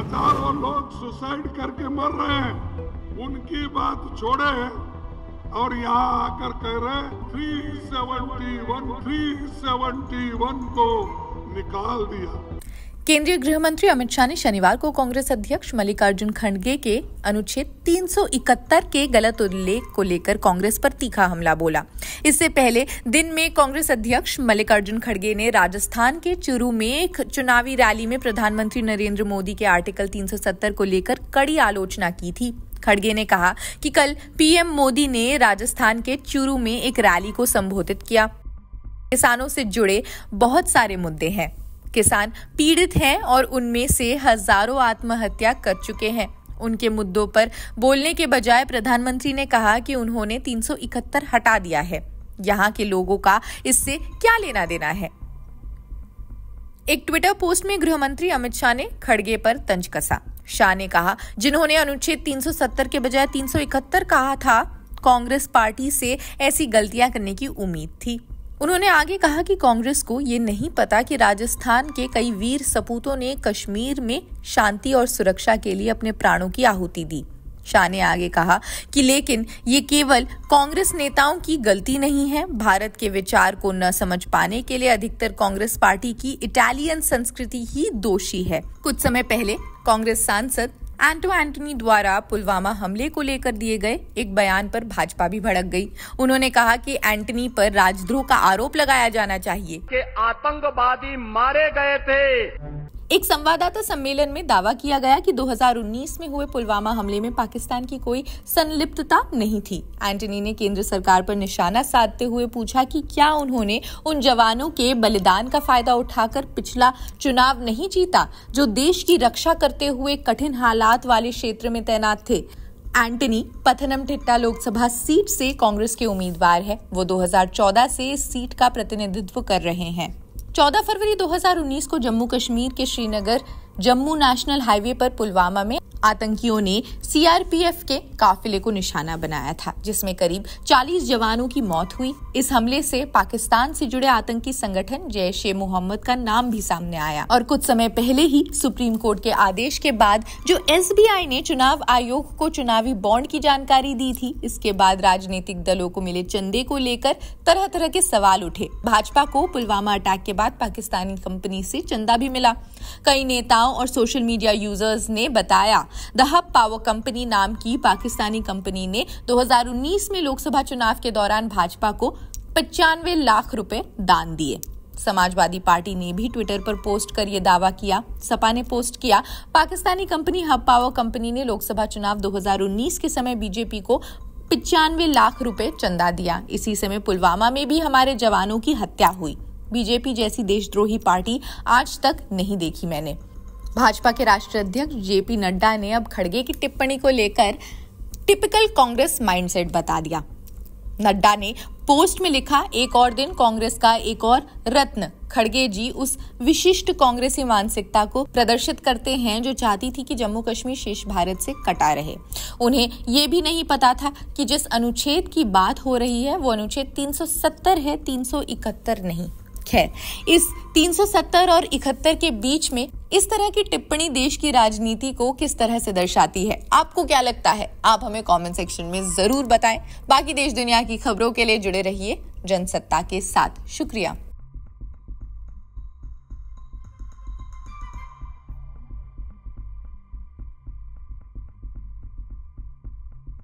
हजारों लोग सुसाइड करके मर रहे हैं उनकी बात छोड़े और यहाँ आकर कह रहे थ्री थ्री वन 371 वन को निकाल दिया केंद्रीय गृह मंत्री अमित शाह ने शनिवार को कांग्रेस अध्यक्ष मल्लिकार्जुन खड़गे के अनुच्छेद 371 के गलत उल्लेख को लेकर कांग्रेस पर तीखा हमला बोला इससे पहले दिन में कांग्रेस अध्यक्ष मल्लिकार्जुन खड़गे ने राजस्थान के चुरू में एक चुनावी रैली में प्रधानमंत्री नरेंद्र मोदी के आर्टिकल 370 को लेकर कड़ी आलोचना की थी खड़गे ने कहा कि कल पीएम मोदी ने राजस्थान के चुरू में एक रैली को संबोधित किया किसानों से जुड़े बहुत सारे मुद्दे हैं किसान पीड़ित हैं और उनमें से हजारों आत्महत्या कर चुके हैं उनके मुद्दों पर बोलने के बजाय प्रधानमंत्री ने कहा कि उन्होंने 371 हटा दिया है यहाँ के लोगों का इससे क्या लेना देना है एक ट्विटर पोस्ट में गृह मंत्री अमित शाह ने खड़गे पर तंज कसा शाह ने कहा जिन्होंने अनुच्छेद 370 के बजाय 371 कहा था कांग्रेस पार्टी से ऐसी गलतियां करने की उम्मीद थी उन्होंने आगे कहा कि कांग्रेस को ये नहीं पता कि राजस्थान के कई वीर सपूतों ने कश्मीर में शांति और सुरक्षा के लिए अपने प्राणों की आहुति दी शाह ने आगे कहा कि लेकिन ये केवल कांग्रेस नेताओं की गलती नहीं है भारत के विचार को न समझ पाने के लिए अधिकतर कांग्रेस पार्टी की इटालियन संस्कृति ही दोषी है कुछ समय पहले कांग्रेस सांसद एंटो एंटनी द्वारा पुलवामा हमले को लेकर दिए गए एक बयान पर भाजपा भी भड़क गई उन्होंने कहा कि एंटनी पर राजद्रोह का आरोप लगाया जाना चाहिए के आतंकवादी मारे गए थे एक संवाददाता सम्मेलन में दावा किया गया कि 2019 में हुए पुलवामा हमले में पाकिस्तान की कोई संलिप्तता नहीं थी एंटनी ने केंद्र सरकार पर निशाना साधते हुए पूछा कि क्या उन्होंने उन जवानों के बलिदान का फायदा उठाकर पिछला चुनाव नहीं जीता जो देश की रक्षा करते हुए कठिन हालात वाले क्षेत्र में तैनात थे एंटनी टिट्टा लोकसभा सीट से कांग्रेस के उम्मीदवार है वो 2014 से इस सीट का प्रतिनिधित्व कर रहे हैं 14 फरवरी 2019 को जम्मू कश्मीर के श्रीनगर जम्मू नेशनल हाईवे पर पुलवामा में आतंकियों ने सीआरपीएफ के काफिले को निशाना बनाया था जिसमें करीब 40 जवानों की मौत हुई इस हमले से पाकिस्तान से जुड़े आतंकी संगठन जैश ए मोहम्मद का नाम भी सामने आया और कुछ समय पहले ही सुप्रीम कोर्ट के आदेश के बाद जो एस ने चुनाव आयोग को चुनावी बॉन्ड की जानकारी दी थी इसके बाद राजनीतिक दलों को मिले चंदे को लेकर तरह तरह के सवाल उठे भाजपा को पुलवामा अटैक के बाद पाकिस्तानी कंपनी से चंदा भी मिला कई नेताओं और सोशल मीडिया यूजर्स ने बताया द हब पावर कंपनी नाम की पाकिस्तानी कंपनी ने 2019 में लोकसभा चुनाव के दौरान भाजपा को पचानवे लाख रुपए दान दिए समाजवादी पार्टी ने भी ट्विटर पर पोस्ट कर यह दावा किया सपा ने पोस्ट किया पाकिस्तानी कंपनी हब पावर कंपनी ने लोकसभा चुनाव 2019 के समय बीजेपी को पिचानवे लाख रुपए चंदा दिया इसी समय पुलवामा में भी हमारे जवानों की हत्या हुई बीजेपी जैसी देशद्रोही पार्टी आज तक नहीं देखी मैंने भाजपा के राष्ट्रीय अध्यक्ष जेपी नड्डा ने अब खड़गे की टिप्पणी को लेकर टिपिकल कांग्रेस माइंडसेट बता दिया नड्डा ने पोस्ट में लिखा एक और दिन कांग्रेस का एक और रत्न खड़गे जी उस विशिष्ट कांग्रेसी मानसिकता को प्रदर्शित करते हैं जो चाहती थी कि जम्मू कश्मीर शेष भारत से कटा रहे उन्हें यह भी नहीं पता था कि जिस अनुच्छेद की बात हो रही है वो अनुच्छेद 370 है 371 नहीं खैर इस 370 और इकहत्तर के बीच में इस तरह की टिप्पणी देश की राजनीति को किस तरह से दर्शाती है आपको क्या लगता है आप हमें कमेंट सेक्शन में जरूर बताएं बाकी देश दुनिया की खबरों के लिए जुड़े रहिए जनसत्ता के साथ शुक्रिया